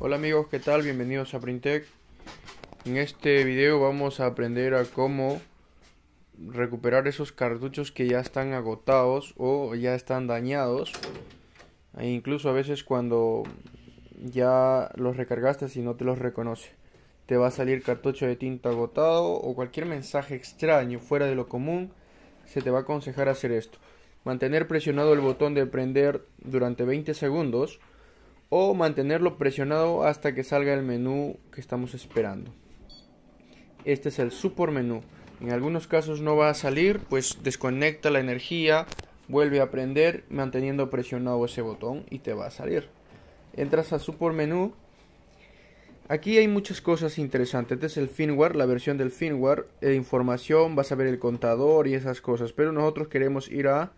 Hola amigos, ¿qué tal? Bienvenidos a Printec. En este video vamos a aprender a cómo recuperar esos cartuchos que ya están agotados o ya están dañados. E incluso a veces cuando ya los recargaste y no te los reconoce. Te va a salir cartucho de tinta agotado o cualquier mensaje extraño fuera de lo común. Se te va a aconsejar hacer esto. Mantener presionado el botón de prender durante 20 segundos o mantenerlo presionado hasta que salga el menú que estamos esperando. Este es el support menú. En algunos casos no va a salir, pues desconecta la energía, vuelve a prender manteniendo presionado ese botón y te va a salir. Entras a support menú. Aquí hay muchas cosas interesantes. Este es el firmware, la versión del firmware, de eh, información, vas a ver el contador y esas cosas, pero nosotros queremos ir a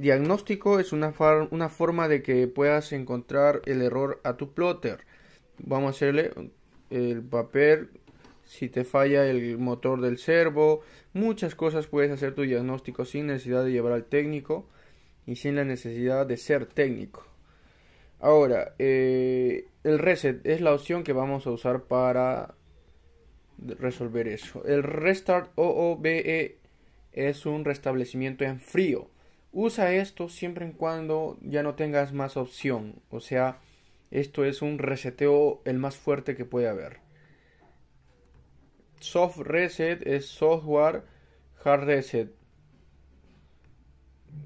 Diagnóstico es una, forma de que puedas encontrar el error a tu plotter. Vamos a hacerle el papel, si te falla el motor del servo, muchas cosas puedes hacer tu diagnóstico sin necesidad de llevar al técnico y sin la necesidad de ser técnico. Ahora, eh, el reset es la opción que vamos a usar para resolver eso. El restart OOBE es un restablecimiento en frío. Usa esto siempre y cuando ya no tengas más opción. O sea, esto es un reseteo el más fuerte que puede haber. Soft reset es software, hard reset,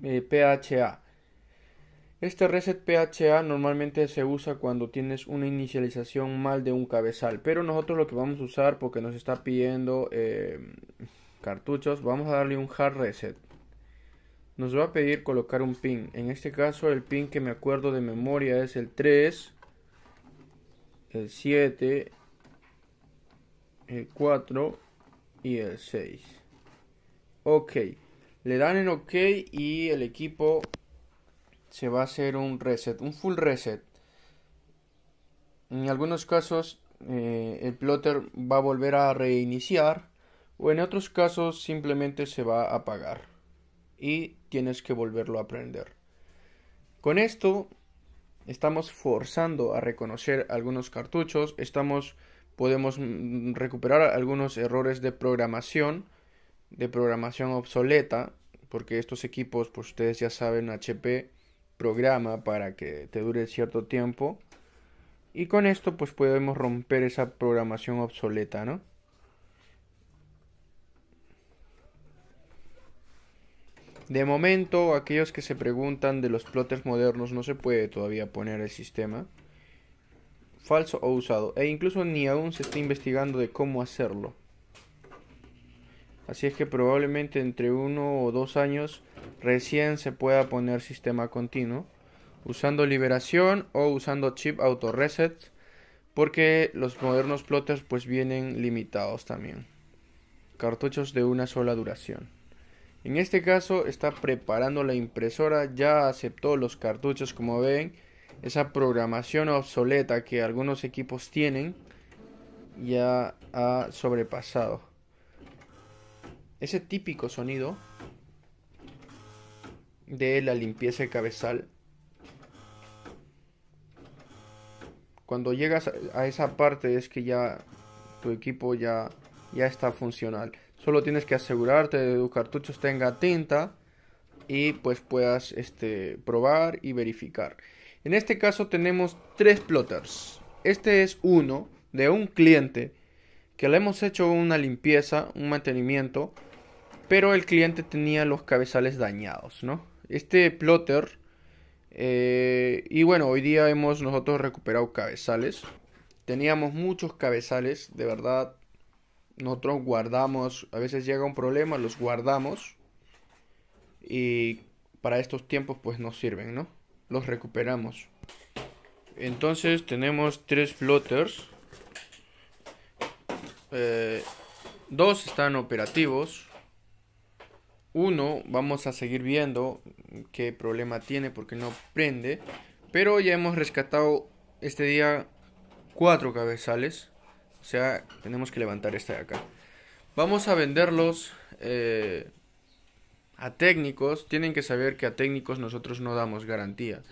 eh, PHA. Este reset PHA normalmente se usa cuando tienes una inicialización mal de un cabezal, pero nosotros lo que vamos a usar porque nos está pidiendo eh, cartuchos, vamos a darle un hard reset nos va a pedir colocar un pin. En este caso el pin que me acuerdo de memoria es el 3, el 7, el 4 y el 6. Ok, le dan en OK y el equipo se va a hacer un reset, un full reset. En algunos casos eh, el plotter va a volver a reiniciar o en otros casos simplemente se va a apagar y tienes que volverlo a aprender. Con esto estamos forzando a reconocer algunos cartuchos, estamos podemos mm, recuperar algunos errores de programación, de programación obsoleta, porque estos equipos, pues ustedes ya saben, HP programa para que te dure cierto tiempo. Y con esto pues podemos romper esa programación obsoleta, ¿no? De momento, aquellos que se preguntan de los plotters modernos no se puede todavía poner el sistema falso o usado, e incluso ni aún se está investigando de cómo hacerlo. Así es que probablemente entre uno o dos años recién se pueda poner sistema continuo, usando liberación o usando chip auto reset, porque los modernos plotters pues vienen limitados también. Cartuchos de una sola duración. En este caso está preparando la impresora, ya aceptó los cartuchos como ven, esa programación obsoleta que algunos equipos tienen ya ha sobrepasado. Ese típico sonido de la limpieza de cabezal. Cuando llegas a esa parte es que ya tu equipo ya, ya está funcional. Solo tienes que asegurarte de que tu cartucho tenga tinta y pues puedas este, probar y verificar. En este caso tenemos tres plotters. Este es uno de un cliente que le hemos hecho una limpieza, un mantenimiento, pero el cliente tenía los cabezales dañados, ¿no? Este plotter, eh, y bueno, hoy día hemos nosotros recuperado cabezales. Teníamos muchos cabezales, de verdad, nosotros guardamos, a veces llega un problema, los guardamos y para estos tiempos pues nos sirven, ¿no? Los recuperamos. Entonces tenemos tres floaters. Eh, dos están operativos. Uno vamos a seguir viendo qué problema tiene porque no prende. Pero ya hemos rescatado este día cuatro cabezales. O sea, tenemos que levantar esta de acá. Vamos a venderlos eh, a técnicos. Tienen que saber que a técnicos nosotros no damos garantía.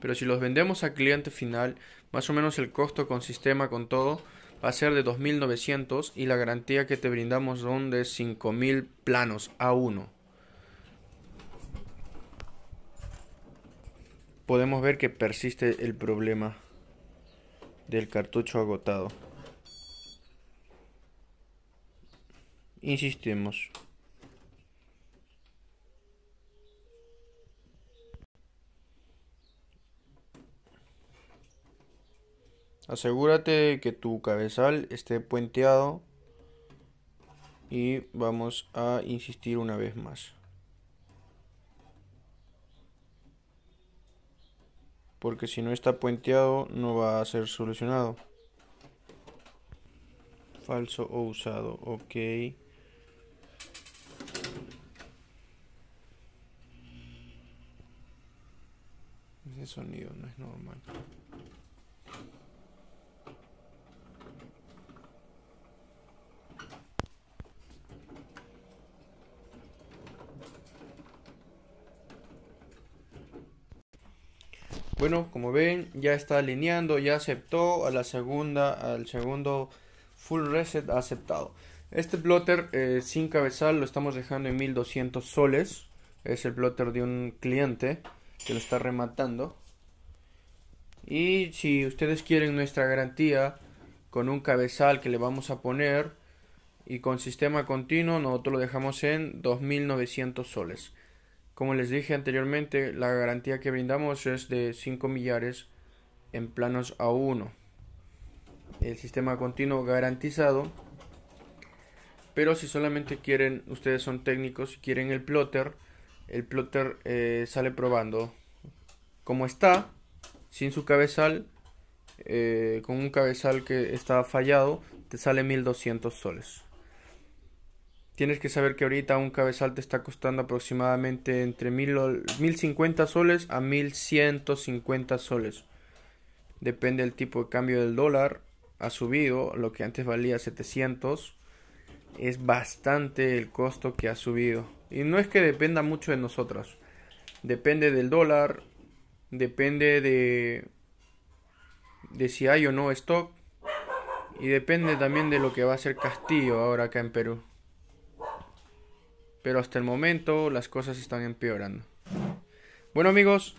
Pero si los vendemos a cliente final, más o menos el costo con sistema, con todo, va a ser de 2.900 y la garantía que te brindamos son de 5.000 planos a uno. Podemos ver que persiste el problema del cartucho agotado. Insistimos. Asegúrate de que tu cabezal esté puenteado y vamos a insistir una vez más. Porque si no está puenteado no va a ser solucionado. Falso o usado, ok. sonido, no es normal. Bueno, como ven, ya está alineando, ya aceptó a la segunda, al segundo full reset aceptado. Este plotter eh, sin cabezal lo estamos dejando en 1200 soles. Es el plotter de un cliente que lo está rematando. Y si ustedes quieren nuestra garantía con un cabezal que le vamos a poner y con sistema continuo, nosotros lo dejamos en 2.900 soles. Como les dije anteriormente, la garantía que brindamos es de 5 millares en planos A1. El sistema continuo garantizado. Pero si solamente quieren, ustedes son técnicos, quieren el plotter, el plotter eh, sale probando como está sin su cabezal, eh, con un cabezal que estaba fallado, te sale 1200 soles. Tienes que saber que ahorita un cabezal te está costando aproximadamente entre 1050 soles a 1150 soles. Depende del tipo de cambio del dólar. Ha subido, lo que antes valía 700. Es bastante el costo que ha subido. Y no es que dependa mucho de nosotros. Depende del dólar, depende de, de si hay o no stock y depende también de lo que va a ser Castillo ahora acá en Perú. Pero hasta el momento las cosas están empeorando. Bueno amigos,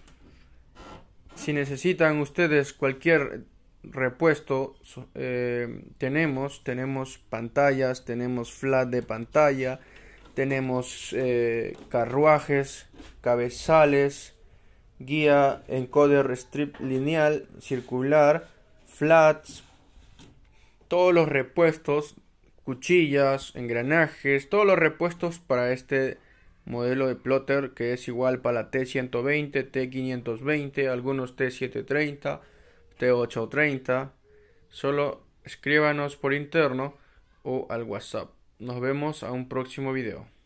si necesitan ustedes cualquier repuesto, eh, tenemos, tenemos pantallas, tenemos flat de pantalla, tenemos eh, carruajes, cabezales, guía, encoder strip lineal, circular, flats, todos los repuestos, cuchillas, engranajes, todos los repuestos para este modelo de plotter que es igual para la T120, T520, algunos T730, T830. Solo escríbanos por interno o al WhatsApp. Nos vemos a un próximo video.